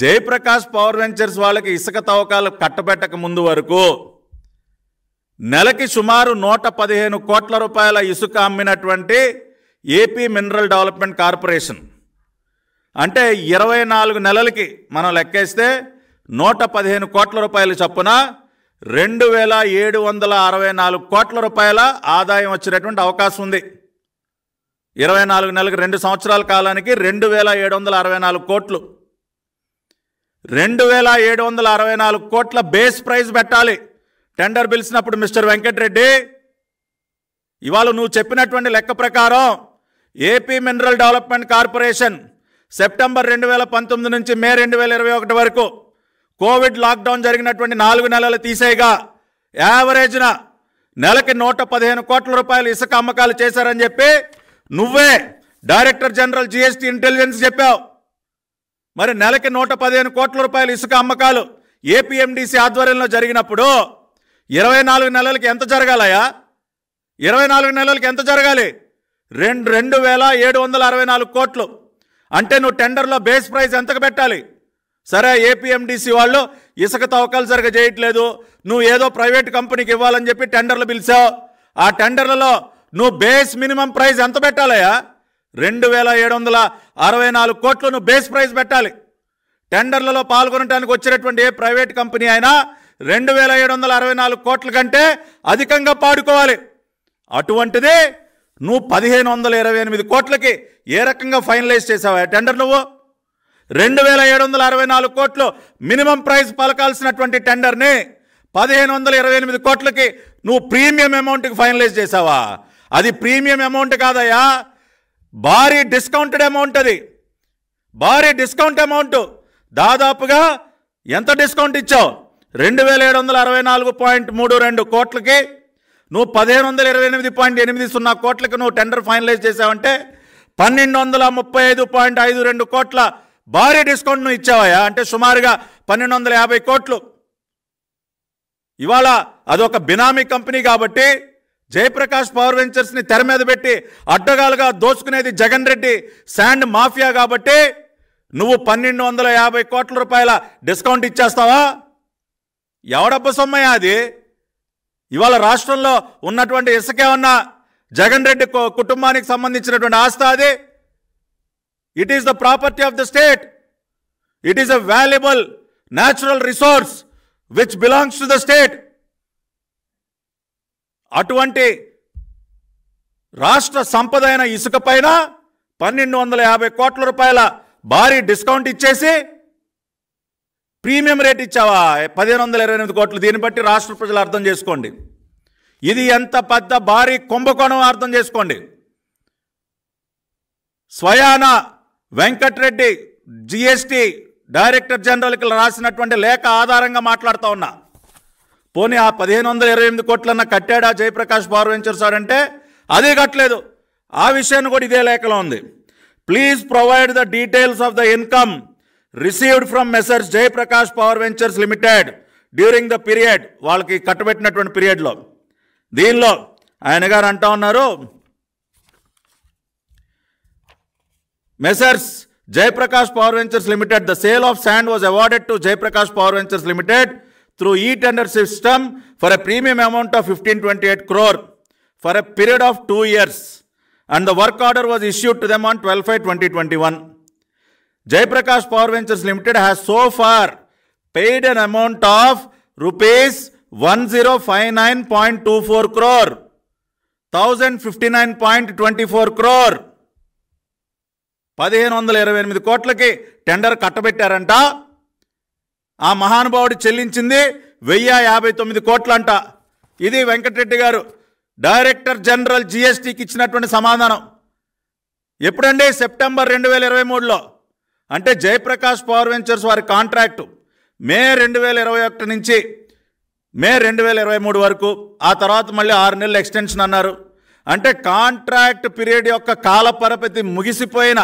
Jayaprakash Power ventures వాళ్ళకి ఇసుక తవ్వకాలు కట్టబెట్టక ముందు వరకు నెలకి సుమారు నూట పదిహేను కోట్ల రూపాయల ఇసుక అమ్మినటువంటి ఏపీ మినరల్ డెవలప్మెంట్ కార్పొరేషన్ అంటే ఇరవై నాలుగు నెలలకి మనం లెక్కేస్తే నూట పదిహేను కోట్ల రూపాయలు చొప్పున రెండు వేల ఏడు వందల అరవై నాలుగు కోట్ల రూపాయల ఆదాయం వచ్చినటువంటి అవకాశం ఉంది ఇరవై నాలుగు నెలలకు రెండు సంవత్సరాల కాలానికి రెండు వేల ఏడు వందల అరవై నాలుగు కోట్లు రెండు వేల ఏడు వందల అరవై నాలుగు కోట్ల బేస్ ప్రైజ్ పెట్టాలి టెండర్ పిలిచినప్పుడు మిస్టర్ వెంకటరెడ్డి ఇవాళ నువ్వు చెప్పినటువంటి లెక్క ప్రకారం AP mineral development corporation September రెండు వేల పంతొమ్మిది నుంచి మే రెండు వేల ఇరవై ఒకటి వరకు కోవిడ్ లాక్డౌన్ జరిగినటువంటి నాలుగు నెలలు తీసేయగా యావరేజ్న నెలకి నూట పదిహేను కోట్ల రూపాయలు ఇసుక అమ్మకాలు చేశారని చెప్పి నువ్వే డైరెక్టర్ జనరల్ జిఎస్టీ ఇంటెలిజెన్స్ చెప్పావు మరి నెలకి నూట పదిహేను కోట్ల రూపాయల ఇసుక అమ్మకాలు ఏపీఎండిసి ఆధ్వర్యంలో జరిగినప్పుడు ఇరవై నాలుగు నెలలకి ఎంత జరగాలయా ఇరవై నాలుగు నెలలకి ఎంత జరగాలి రెండు రెండు వేల ఏడు వందల అరవై నాలుగు కోట్లు అంటే నువ్వు టెండర్లో బేస్ ప్రైస్ ఎంతకు పెట్టాలి సరే ఏపీఎండిసి వాళ్ళు ఇసుక తవ్వకాలు సరిగా చేయట్లేదు నువ్వు ఏదో ప్రైవేట్ కంపెనీకి ఇవ్వాలని చెప్పి టెండర్లు పిలిచావు ఆ టెండర్లలో నువ్వు బేస్ మినిమం ప్రైస్ ఎంత పెట్టాలయా రెండు వేల ఏడు వందల అరవై నాలుగు కోట్లను బేస్ ప్రైస్ పెట్టాలి టెండర్లలో పాల్గొనడానికి వచ్చినటువంటి ఏ ప్రైవేట్ కంపెనీ అయినా రెండు వేల ఏడు వందల అరవై నాలుగు కోట్ల కంటే అధికంగా పాడుకోవాలి అటువంటిది నువ్వు పదిహేను వందల ఇరవై ఎనిమిది కోట్లకి ఏ రకంగా ఫైనలైజ్ చేసావా టెండర్ నువ్వు రెండు వేల ఏడు వందల అరవై నాలుగు కోట్లు మినిమం ప్రైస్ పలకాల్సినటువంటి టెండర్ని పదిహేను వందల ఇరవై ఎనిమిది కోట్లకి నువ్వు ప్రీమియం అమౌంట్కి ఫైనలైజ్ చేసావా అది ప్రీమియం అమౌంట్ కాదయ్యా భారీ డిస్కౌంటెడ్ అమౌంట్ అది భారీ డిస్కౌంట్ అమౌంట్ దాదాపుగా ఎంత డిస్కౌంట్ ఇచ్చావు రెండు వేల ఏడు వందల అరవై నాలుగు పాయింట్ మూడు రెండు కోట్లకి నువ్వు పదిహేను వందల ఇరవై ఎనిమిది పాయింట్ ఎనిమిది సున్నా కోట్లకి నువ్వు టెండర్ ఫైనలైజ్ చేసావంటే పన్నెండు వందల ముప్పై ఐదు పాయింట్ ఐదు రెండు కోట్ల భారీ డిస్కౌంట్ నువ్వు ఇచ్చావయ్యా అంటే సుమారుగా పన్నెండు వందల యాభై కోట్లు ఇవాళ అదొక బినామీ కంపెనీ కాబట్టి జయప్రకాష్ పవర్ ని తెర మీద పెట్టి అడ్డగాలుగా దోచుకునేది జగన్ రెడ్డి శాండ్ మాఫియా కాబట్టి నువ్వు పన్నెండు వందల యాభై కోట్ల రూపాయల డిస్కౌంట్ ఇచ్చేస్తావా ఎవడబ్బ సొమ్మయ్యా అది ఇవాళ రాష్ట్రంలో ఉన్నటువంటి ఇసుకేమన్నా జగన్ రెడ్డి కుటుంబానికి సంబంధించినటువంటి ఆస్త అది it is the property of the state it is a valuable natural resource which belongs to the state అటువంటి రాష్ట్ర సంపద అయిన ఇసుక పైన పన్నెండు వందల యాభై కోట్ల రూపాయల భారీ డిస్కౌంట్ ఇచ్చేసి ప్రీమియం రేట్ ఇచ్చావా పదిహేను వందల ఇరవై ఎనిమిది కోట్లు దీన్ని బట్టి రాష్ట్ర ప్రజలు అర్థం చేసుకోండి ఇది ఎంత పెద్ద భారీ కుంభకోణం అర్థం చేసుకోండి స్వయాన వెంకట్రెడ్డి జిఎస్టి డైరెక్టర్ జనరల్కి రాసినటువంటి లేఖ ఆధారంగా మాట్లాడుతూ ఉన్నా పోనీ ఆ పదిహేను వందల ఇరవై ఎనిమిది కోట్లన్న కట్టాడా జయప్రకాష్ బారు సార్ అంటే అదే కట్టలేదు ఆ విషయాన్ని కూడా ఇదే లేఖలో ఉంది please provide the details of the income received from Messrs Jayaprakash Power Ventures Limited during the period వాళ్ళకి కట్టబెట్టినటువంటి పీరియడ్లో దీనిలో ఆయన గారు అంటా ఉన్నారు Messrs Jayaprakash Power Ventures Limited the sale of sand was awarded to Jayaprakash Power Ventures Limited through e-tender system for a premium amount of 1528 crore for a period of two years and the work order was issued to them on 12-5-2021. Jayaprakash Power Ventures Limited has so far paid an amount of rupees 1059.24 crore, 1059.24 crore. పదిహేను వందల ఇరవై ఎనిమిది కోట్లకి tender కట్టబెట్టారంట ఆ మహానుభావుడు చెల్లించింది వెయ్యి యాభై తొమ్మిది కోట్లంట ఇది వెంకటరెడ్డి గారు డైరెక్టర్ జనరల్ జిఎస్టీకి ఇచ్చినటువంటి సమాధానం ఎప్పుడండి సెప్టెంబర్ రెండు వేల ఇరవై మూడులో అంటే జయప్రకాష్ పవర్ వెంచర్స్ వారి కాంట్రాక్టు మే రెండు వేల ఇరవై ఒకటి నుంచి మే రెండు వేల ఇరవై మూడు వరకు ఆ తర్వాత మళ్ళీ ఆరు నెలలు ఎక్స్టెన్షన్ అన్నారు అంటే కాంట్రాక్ట్ పీరియడ్ యొక్క కాలపరపతి ముగిసిపోయిన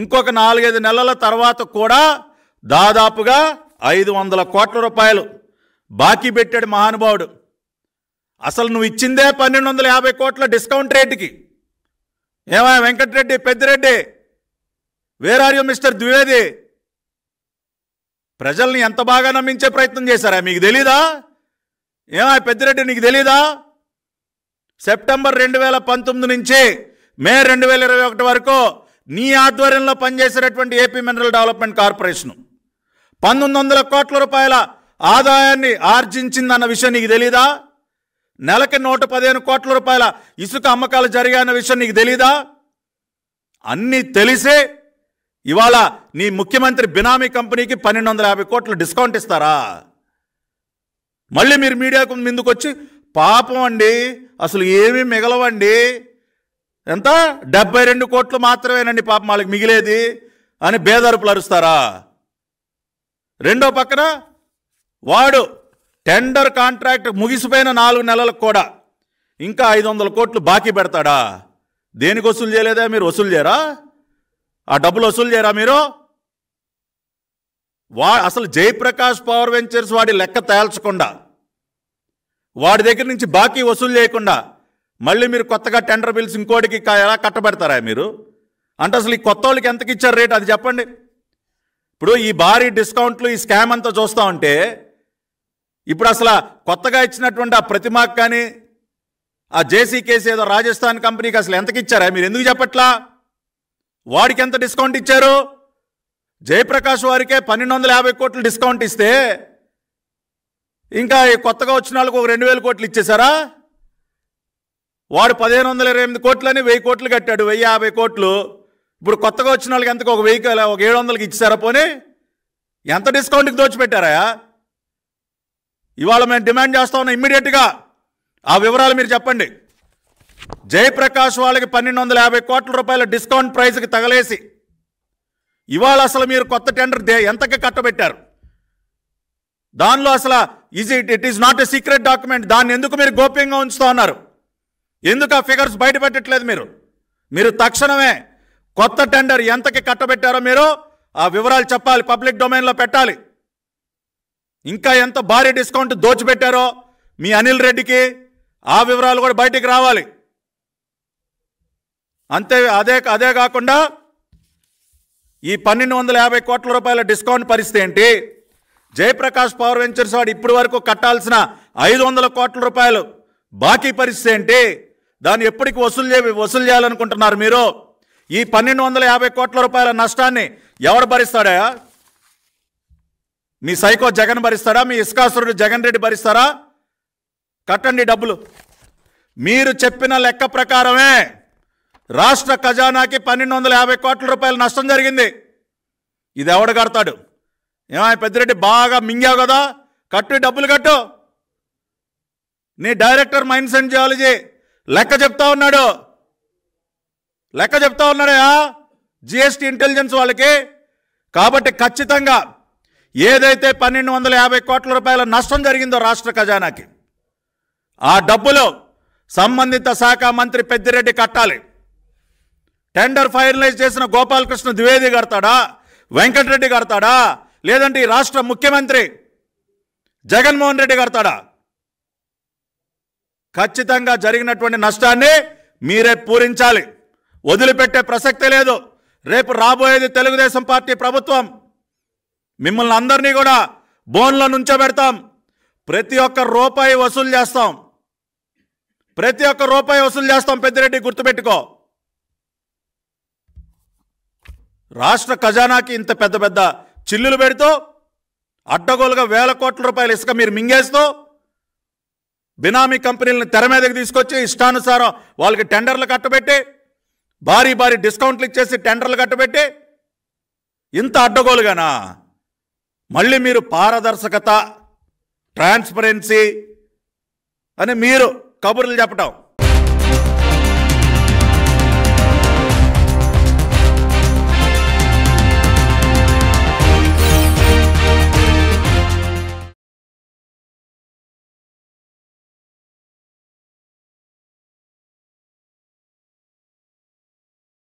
ఇంకొక నాలుగైదు నెలల తర్వాత కూడా దాదాపుగా ఐదు వందల కోట్ల రూపాయలు బాకీ పెట్టాడు మహానుభావుడు అసలు నువ్వు ఇచ్చిందే పన్నెండు వందల యాభై కోట్ల డిస్కౌంట్ రేటుకి ఏమా Venkatareddy Peddireddy where are you mister Dwivedi ప్రజల్ని ఎంత బాగా నమ్మించే ప్రయత్నం చేశారా మీకు తెలీదా ఏమా పెద్దిరెడ్డి నీకు తెలీదా సెప్టెంబర్ రెండు వేల పంతొమ్మిది నుంచి మే రెండు వేల ఇరవై ఒకటి వరకు నీ ఆధ్వర్యంలో పనిచేసేటటువంటి ఏపీ మినరల్ డెవలప్మెంట్ కార్పొరేషను పంతొమ్మిది వందల కోట్ల రూపాయల ఆదాయాన్ని ఆర్జించిందన్న విషయం నీకు తెలీదా నెలకి నూట పదిహేను కోట్ల రూపాయల ఇసుక అమ్మకాలు జరిగాయన్న విషయం నీకు తెలీదా అన్నీ తెలిసే ఇవాళ నీ ముఖ్యమంత్రి బినామీ కంపెనీకి పన్నెండు వందల యాభై కోట్లు డిస్కౌంట్ ఇస్తారా మళ్ళీ మీరు మీడియాకు ముందుకు వచ్చి పాపం అండి అసలు ఏమీ మిగలవండి ఎంత డెబ్బై రెండు కోట్లు మాత్రమేనండి పాపం వాళ్ళకి మిగిలేది అని బేదరుపులు అరుస్తారా రెండో పక్కన వాడు టెండర్ కాంట్రాక్ట్ ముగిసిపోయిన నాలుగు నెలలకు కూడా ఇంకా ఐదు వందల కోట్లు బాకీ పెడతాడా దేనికి వసూలు చేయలేదా మీరు వసూలు చేయరా ఆ డబ్బులు వసూలు చేయరా మీరు వా అసలు జయప్రకాష్ పవర్ వెంచర్స్ వాడి లెక్క తేల్చకుండా వాడి దగ్గర నుంచి బాకీ వసూలు చేయకుండా మళ్ళీ మీరు కొత్తగా టెండర్ బిల్స్ ఇంకోటికి ఎలా కట్టబెడతారా మీరు అంటే అసలు ఈ కొత్త వాళ్ళకి ఎంతకి ఇచ్చారు రేట్ అది చెప్పండి ఇప్పుడు ఈ భారీ డిస్కౌంట్లు ఈ స్కామ్ అంతా చూస్తూ ఉంటే ఇప్పుడు అసలు కొత్తగా ఇచ్చినటువంటి ఆ ప్రతిమాకు కానీ ఆ జేసీ కేసీ ఏదో రాజస్థాన్ కంపెనీకి అసలు ఎంతకిచ్చారా మీరు ఎందుకు చెప్పట్లా వాడికి ఎంత డిస్కౌంట్ ఇచ్చారు జయప్రకాష్ వారికే పన్నెండు వందల యాభై కోట్లు డిస్కౌంట్ ఇస్తే ఇంకా కొత్తగా వచ్చిన వాళ్ళకు ఒక రెండు వేల కోట్లు ఇచ్చేసారా వాడు పదిహేను వందల ఇరవై ఎనిమిది కోట్లని వెయ్యి కోట్లు కట్టాడు వెయ్యి యాభై కోట్లు ఇప్పుడు కొత్తగా వచ్చిన వాళ్ళకి ఎంతకు ఒక వెహికల్ ఒక ఏడు వందలకి ఇచ్చారా పోనీ ఎంత డిస్కౌంట్కి దోచిపెట్టారా ఇవాళ మేము డిమాండ్ చేస్తా ఉన్నాం ఇమ్మీడియట్గా ఆ వివరాలు మీరు చెప్పండి జయప్రకాష్ వాళ్ళకి పన్నెండు వందల యాభై కోట్ల రూపాయల డిస్కౌంట్ ప్రైస్కి తగలేసి ఇవాళ అసలు మీరు కొత్త టెండర్ దే ఎంతకి కట్టబెట్టారు దానిలో అసలు is it it is not a secret document దాన్ని ఎందుకు మీరు గోప్యంగా ఉంచుతూ ఉన్నారు ఎందుకు ఆ ఫిగర్స్ బయటపెట్టట్లేదు మీరు మీరు తక్షణమే కొత్త టెండర్ ఎంతకి కట్టబెట్టారో మీరు ఆ వివరాలు చెప్పాలి పబ్లిక్ డొమైన్లో పెట్టాలి ఇంకా ఎంత భారీ డిస్కౌంట్ దోచిపెట్టారో మీ అనిల్ రెడ్డికి ఆ వివరాలు కూడా బయటికి రావాలి అంతే అదే అదే కాకుండా ఈ పన్నెండు వందల యాభై కోట్ల రూపాయల డిస్కౌంట్ పరిస్థితి ఏంటి జయప్రకాష్ పవర్ వెంచర్స్ వాడు ఇప్పటి వరకు కట్టాల్సిన ఐదు వందల కోట్ల రూపాయలు బాకీ పరిస్థితి ఏంటి దాన్ని ఎప్పటికి వసూలు చే వసూలు చేయాలనుకుంటున్నారు మీరు ఈ పన్నెండు వందల యాభై కోట్ల రూపాయల నష్టాన్ని ఎవరు భరిస్తాడా మీ సైకో జగన్ భరిస్తారా మీ ఇస్కాసురుడు జగన్ రెడ్డి భరిస్తారా కట్టండి డబ్బులు మీరు చెప్పిన లెక్క ప్రకారమే రాష్ట్ర ఖజానాకి పన్నెండు వందల యాభై కోట్ల రూపాయల నష్టం జరిగింది ఇది ఎవడు కడతాడు ఏమై పెద్దిరెడ్డి బాగా మింగావు కదా కట్టు డబ్బులు కట్టు నీ డైరెక్టర్ మైండ్స్ అండ్ జియాలజీ లెక్క చెప్తా ఉన్నాడు లెక్క చెప్తా ఉన్నారయా జిఎస్టీ ఇంటెలిజెన్స్ వాళ్ళకి కాబట్టి ఖచ్చితంగా ఏదైతే పన్నెండు వందల యాభై కోట్ల రూపాయల నష్టం జరిగిందో రాష్ట్ర ఖజానాకి ఆ డబ్బులు సంబంధిత శాఖ మంత్రి పెద్దిరెడ్డి కట్టాలి టెండర్ ఫైనలైజ్ చేసిన గోపాలకృష్ణ ద్వివేది కడతాడా వెంకటరెడ్డి కడతాడా లేదంటే ఈ రాష్ట్ర ముఖ్యమంత్రి జగన్మోహన్ రెడ్డి కడతాడా ఖచ్చితంగా జరిగినటువంటి నష్టాన్ని మీరే పూరించాలి వదిలిపెట్టే ప్రసక్తి లేదు రేపు రాబోయేది తెలుగుదేశం పార్టీ ప్రభుత్వం మిమ్మల్ని అందరినీ కూడా బోన్లో నుంచోబెడతాం ప్రతి ఒక్క రూపాయి వసూలు చేస్తాం ప్రతి ఒక్క రూపాయి వసూలు చేస్తాం పెద్దిరెడ్డి గుర్తుపెట్టుకో రాష్ట్ర ఖజానాకి ఇంత పెద్ద పెద్ద చిల్లులు పెడుతూ అడ్డగోలుగా వేల కోట్ల రూపాయలు ఇసుక మీరు మింగేస్తూ బినామీ కంపెనీలను తెర మీదకి తీసుకొచ్చి ఇష్టానుసారం వాళ్ళకి టెండర్లు కట్టబెట్టి భారీ భారీ డిస్కౌంట్లు ఇచ్చేసి టెండర్లు కట్టబెట్టి ఇంత అడ్డగోలుగానా మళ్ళీ మీరు పారదర్శకత ట్రాన్స్పరెన్సీ అని మీరు కబుర్లు చెప్పటం